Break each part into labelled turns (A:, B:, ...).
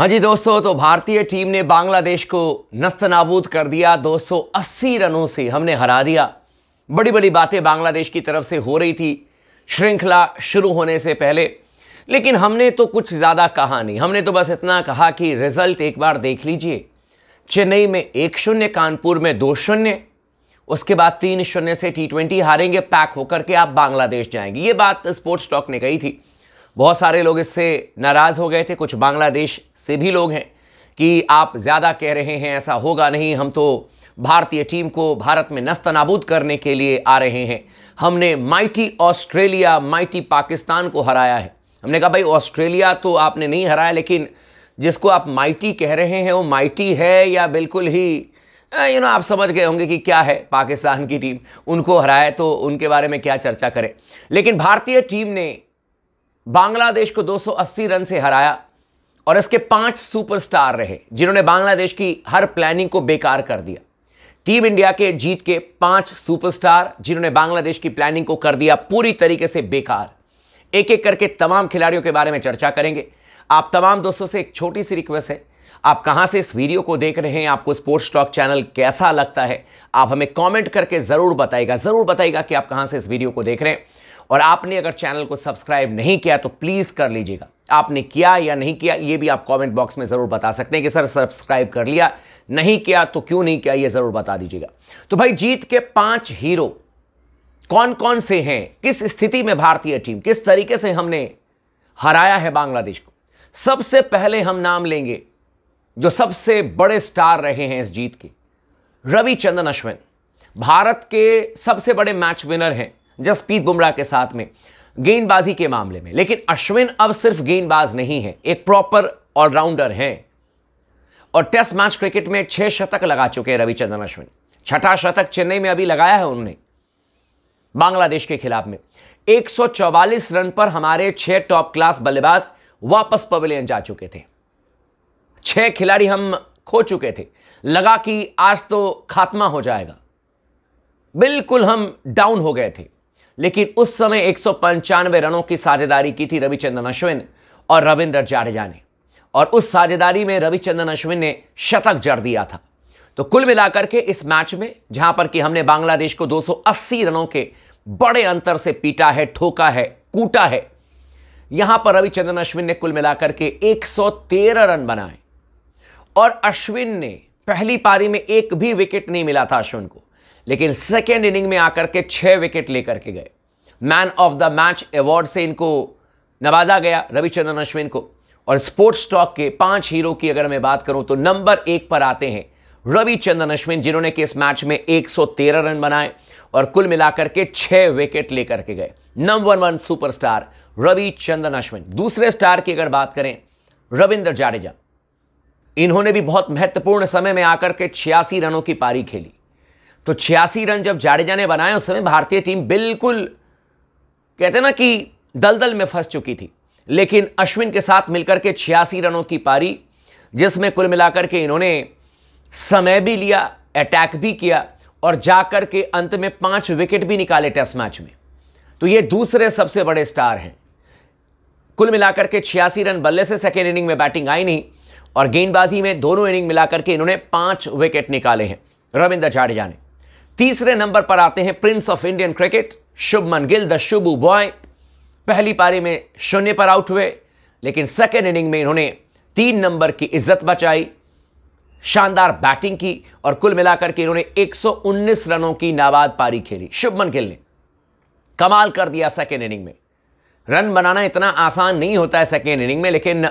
A: हाँ जी दोस्तों तो भारतीय टीम ने बांग्लादेश को नस्त नाबूद कर दिया 280 रनों से हमने हरा दिया बड़ी बड़ी बातें बांग्लादेश की तरफ से हो रही थी श्रृंखला शुरू होने से पहले लेकिन हमने तो कुछ ज़्यादा कहा नहीं हमने तो बस इतना कहा कि रिज़ल्ट एक बार देख लीजिए चेन्नई में एक शून्य कानपुर में दो शून्य उसके बाद तीन शून्य से टी ट्वेंटी हारेंगे पैक होकर के आप बांग्लादेश जाएंगे ये बात स्पोर्ट्स टॉक ने कही थी बहुत सारे लोग इससे नाराज़ हो गए थे कुछ बांग्लादेश से भी लोग हैं कि आप ज़्यादा कह रहे हैं ऐसा होगा नहीं हम तो भारतीय टीम को भारत में नस्त नाबूद करने के लिए आ रहे हैं हमने माइटी ऑस्ट्रेलिया माइटी पाकिस्तान को हराया है हमने कहा भाई ऑस्ट्रेलिया तो आपने नहीं हराया लेकिन जिसको आप माइटी कह रहे हैं वो माइटी है या बिल्कुल ही यू नो आप समझ गए होंगे कि क्या है पाकिस्तान की टीम उनको हराए तो उनके बारे में क्या चर्चा करें लेकिन भारतीय टीम ने बांग्लादेश को 280 रन से हराया और इसके पांच सुपरस्टार रहे जिन्होंने बांग्लादेश की हर प्लानिंग को बेकार कर दिया टीम इंडिया के जीत के पांच सुपरस्टार जिन्होंने बांग्लादेश की प्लानिंग को कर दिया पूरी तरीके से बेकार एक एक करके तमाम खिलाड़ियों के बारे में चर्चा करेंगे आप तमाम दोस्तों से एक छोटी सी रिक्वेस्ट है आप कहां से इस वीडियो को देख रहे हैं आपको स्पोर्ट्स टॉक चैनल कैसा लगता है आप हमें कमेंट करके ज़रूर बताएगा ज़रूर बताएगा कि आप कहां से इस वीडियो को देख रहे हैं और आपने अगर चैनल को सब्सक्राइब नहीं किया तो प्लीज़ कर लीजिएगा आपने किया या नहीं किया ये भी आप कमेंट बॉक्स में ज़रूर बता सकते हैं कि सर सब्सक्राइब कर लिया नहीं किया तो क्यों नहीं किया ये ज़रूर बता दीजिएगा तो भाई जीत के पांच हीरो कौन कौन से हैं किस स्थिति में भारतीय टीम किस तरीके से हमने हराया है बांग्लादेश को सबसे पहले हम नाम लेंगे जो सबसे बड़े स्टार रहे हैं इस जीत के रविचंद्रन अश्विन भारत के सबसे बड़े मैच विनर हैं जसप्रीत बुमराह के साथ में गेंदबाजी के मामले में लेकिन अश्विन अब सिर्फ गेंदबाज नहीं है एक प्रॉपर ऑलराउंडर हैं और टेस्ट मैच क्रिकेट में छह शतक लगा चुके हैं रविचंद्रन अश्विन छठा शतक चेन्नई में अभी लगाया है उन्होंने बांग्लादेश के खिलाफ में 144 रन पर हमारे छह टॉप क्लास बल्लेबाज वापस पवेलियन जा चुके थे छह खिलाड़ी हम खो चुके थे लगा कि आज तो खात्मा हो जाएगा बिल्कुल हम डाउन हो गए थे लेकिन उस समय एक रनों की साझेदारी की थी रविचंद्रन अश्विन और रविंद्र जाडेजा ने और उस साझेदारी में रविचंद्रन अश्विन ने शतक जड़ दिया था तो कुल मिलाकर के इस मैच में जहां पर कि हमने बांग्लादेश को 280 रनों के बड़े अंतर से पीटा है ठोका है कूटा है यहां पर रविचंद्रन अश्विन ने कुल मिलाकर के 113 रन बनाए और अश्विन ने पहली पारी में एक भी विकेट नहीं मिला था अश्विन को लेकिन सेकेंड इनिंग में आकर के छह विकेट लेकर के गए man of the match award से इनको नवाजा गया रविचंद्रन अश्विन को और स्पोर्ट्स टॉक के पांच हीरो की अगर मैं बात करूं तो नंबर एक पर आते हैं रविचंद्रन अश्विन जिन्होंने कि इस मैच में 113 रन बनाए और कुल मिलाकर के छह विकेट लेकर के गए number one superstar Ravichandran Ashwin दूसरे स्टार की अगर बात करें रविंद्र जाडेजा इन्होंने भी बहुत महत्वपूर्ण समय में आकर के छियासी रनों की पारी खेली तो छियासी रन जब जाडेजा ने बनाए उस समय भारतीय टीम बिल्कुल कहते ना कि दलदल में फंस चुकी थी लेकिन अश्विन के साथ मिलकर के छियासी रनों की पारी जिसमें कुल मिलाकर के इन्होंने समय भी लिया अटैक भी किया और जाकर के अंत में पांच विकेट भी निकाले टेस्ट मैच में तो ये दूसरे सबसे बड़े स्टार हैं कुल मिलाकर के छियासी रन बल्ले से सेकेंड इनिंग में बैटिंग आई नहीं और गेंदबाजी में दोनों इनिंग मिलाकर के इन्होंने पांच विकेट निकाले हैं रविंद्र जाडेजा ने तीसरे नंबर पर आते हैं prince of Indian cricket Shubman Gill the Shubhu boy पहली पारी में शून्य पर आउट हुए लेकिन सेकेंड इनिंग में इन्होंने तीन नंबर की इज्जत बचाई शानदार बैटिंग की और कुल मिलाकर के इन्होंने 119 रनों की नाबाद पारी खेली शुभमन गिल ने कमाल कर दिया सेकेंड इनिंग में रन बनाना इतना आसान नहीं होता है सेकेंड इनिंग में लेकिन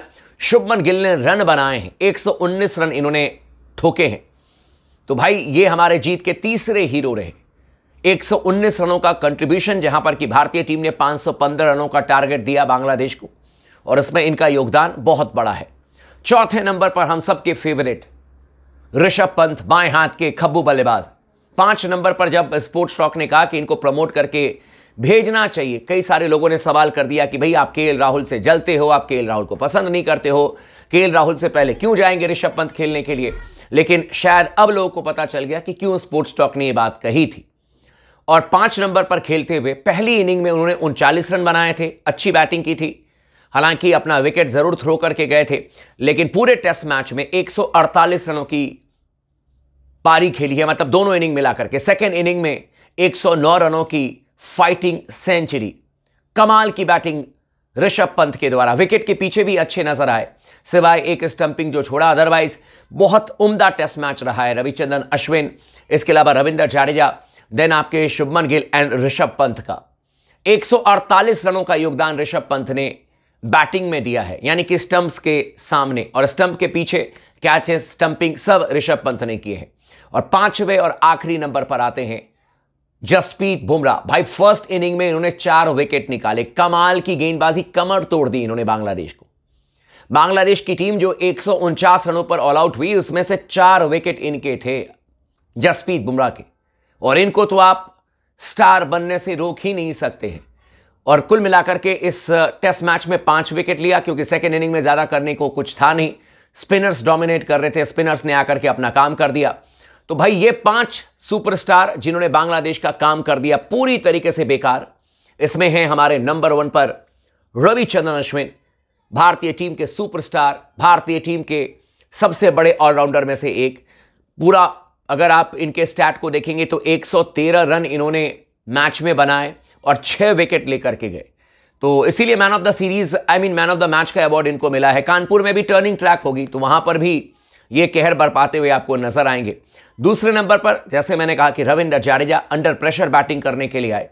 A: शुभमन गिल ने रन बनाए हैं 119 रन इन्होंने ठोके हैं तो भाई ये हमारे जीत के तीसरे हीरो रहे 119 रनों का कंट्रीब्यूशन जहां पर कि भारतीय टीम ने 515 रनों का टारगेट दिया बांग्लादेश को और इसमें इनका योगदान बहुत बड़ा है चौथे नंबर पर हम सबके फेवरेट ऋषभ पंत बाएं हाथ के खब्बू बल्लेबाज पांच नंबर पर जब स्पोर्ट्स टॉक ने कहा कि इनको प्रमोट करके भेजना चाहिए कई सारे लोगों ने सवाल कर दिया कि भाई आप के राहुल से जलते हो आप के राहुल को पसंद नहीं करते हो के राहुल से पहले क्यों जाएंगे ऋषभ पंत खेलने के लिए लेकिन शायद अब लोगों को पता चल गया कि क्यों स्पोर्ट्स टॉक ने यह बात कही थी और पांच नंबर पर खेलते हुए पहली इनिंग में उन्होंने उनचालीस रन बनाए थे अच्छी बैटिंग की थी हालांकि अपना विकेट ज़रूर थ्रो करके गए थे लेकिन पूरे टेस्ट मैच में 148 रनों की पारी खेली है मतलब दोनों इनिंग मिलाकर के सेकेंड इनिंग में 109 रनों की फाइटिंग सेंचुरी कमाल की बैटिंग ऋषभ पंत के द्वारा विकेट के पीछे भी अच्छे नजर आए सिवाय एक स्टंपिंग जो छोड़ा अदरवाइज बहुत उम्दा टेस्ट मैच रहा है रविचंद्रन अश्विन इसके अलावा रविंद्र जाडेजा देन आपके शुभमन गिल एंड ऋषभ पंत का 148 रनों का योगदान ऋषभ पंत ने बैटिंग में दिया है यानी कि स्टंप्स के सामने और स्टंप के पीछे कैचेस स्टंपिंग सब ऋषभ पंत ने किए हैं और पांचवें और आखिरी नंबर पर आते हैं जसप्रीत बुमराह भाई फर्स्ट इनिंग में इन्होंने चार विकेट निकाले कमाल की गेंदबाजी कमर तोड़ दी इन्होंने बांग्लादेश को बांग्लादेश की टीम जो एक रनों पर ऑल आउट हुई उसमें से चार विकेट इनके थे जसप्रीत बुमराह के और इनको तो आप स्टार बनने से रोक ही नहीं सकते हैं और कुल मिलाकर के इस टेस्ट मैच में पांच विकेट लिया क्योंकि सेकेंड इनिंग में ज़्यादा करने को कुछ था नहीं स्पिनर्स डोमिनेट कर रहे थे स्पिनर्स ने आकर के अपना काम कर दिया तो भाई ये पांच सुपरस्टार जिन्होंने बांग्लादेश का काम कर दिया पूरी तरीके से बेकार इसमें हैं हमारे नंबर वन पर रविचंद्रन अश्विन भारतीय टीम के सुपरस्टार भारतीय टीम के सबसे बड़े ऑलराउंडर में से एक पूरा अगर आप इनके स्टैट को देखेंगे तो 113 रन इन्होंने मैच में बनाए और छः विकेट लेकर के गए तो इसीलिए man of the series I mean man of the match का अवार्ड इनको मिला है कानपुर में भी टर्निंग ट्रैक होगी तो वहां पर भी ये कहर बरपाते हुए आपको नजर आएंगे दूसरे नंबर पर जैसे मैंने कहा कि Ravindra Jadeja under pressure batting करने के लिए आए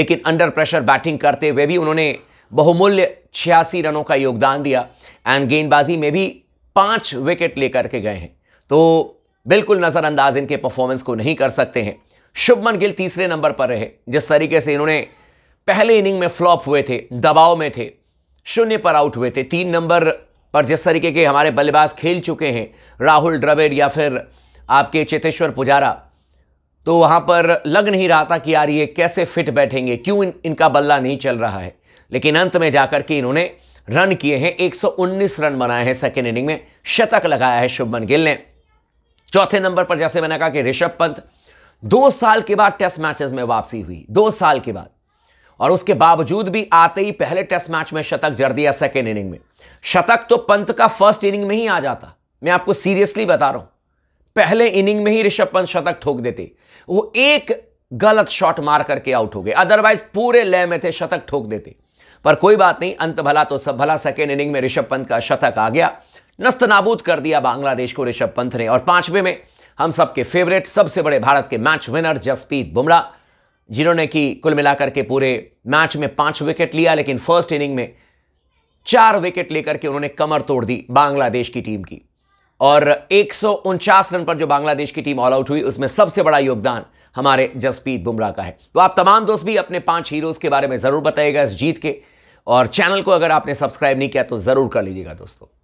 A: लेकिन अंडर प्रेशर बैटिंग करते हुए भी उन्होंने बहुमूल्य छियासी रनों का योगदान दिया एंड गेंदबाजी में भी पाँच विकेट लेकर के गए हैं तो बिल्कुल नज़रअंदाज इनके परफॉर्मेंस को नहीं कर सकते हैं शुभमन गिल तीसरे नंबर पर रहे जिस तरीके से इन्होंने पहले इनिंग में फ्लॉप हुए थे दबाव में थे शून्य पर आउट हुए थे तीन नंबर पर जिस तरीके के हमारे बल्लेबाज खेल चुके हैं राहुल द्रविड़ या फिर आपके चेतेश्वर पुजारा तो वहाँ पर लग नहीं रहा था कि यार ये कैसे फिट बैठेंगे क्यों इन, इनका बल्ला नहीं चल रहा है लेकिन अंत में जाकर के इन्होंने रन किए हैं 119 रन बनाए हैं सेकेंड इनिंग में शतक लगाया है शुभमन गिल ने चौथे नंबर पर जैसे मैंने कहा कि ऋषभ पंत दो साल के बाद टेस्ट मैचेस में वापसी हुई दो साल के बाद और उसके बावजूद भी आते ही पहले टेस्ट मैच में शतक जड़ दिया सेकेंड इनिंग में शतक तो पंत का फर्स्ट इनिंग में ही आ जाता मैं आपको सीरियसली बता रहा हूं पहले इनिंग में ही ऋषभ पंत शतक ठोक देते वो एक गलत शॉट मार करके आउट हो गए अदरवाइज पूरे लय में थे शतक ठोक देते पर कोई बात नहीं अंत भला तो सब भला सेकेंड इनिंग में ऋषभ पंत का शतक आ गया नस्त नाबूद कर दिया बांग्लादेश को ऋषभ पंत ने और पांचवें में हम सबके फेवरेट सबसे बड़े भारत के मैच विनर जसप्रीत बुमराह जिन्होंने कि कुल मिलाकर के पूरे मैच में पांच विकेट लिया लेकिन फर्स्ट इनिंग में चार विकेट लेकर के उन्होंने कमर तोड़ दी बांग्लादेश की टीम की और एक रन पर जो बांग्लादेश की टीम ऑल आउट हुई उसमें सबसे बड़ा योगदान हमारे जसप्रीत बुमराह का है तो आप तमाम दोस्त भी अपने पांच हीरोज के बारे में ज़रूर बताइएगा इस जीत के और चैनल को अगर आपने सब्सक्राइब नहीं किया तो ज़रूर कर लीजिएगा दोस्तों